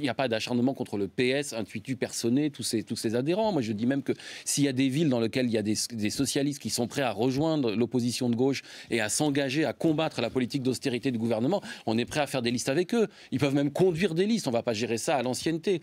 il n'y a pas d'acharnement contre le PS, intuitu, personné, tous ces, tous ces adhérents. Moi, je dis même que s'il y a des villes dans lesquelles il y a des, des socialistes qui sont prêts à rejoindre l'opposition de gauche et à s'engager à combattre la politique d'austérité du gouvernement, on est prêt à faire des listes avec eux. Ils peuvent même conduire des listes. On ne va pas gérer ça à l'ancienneté.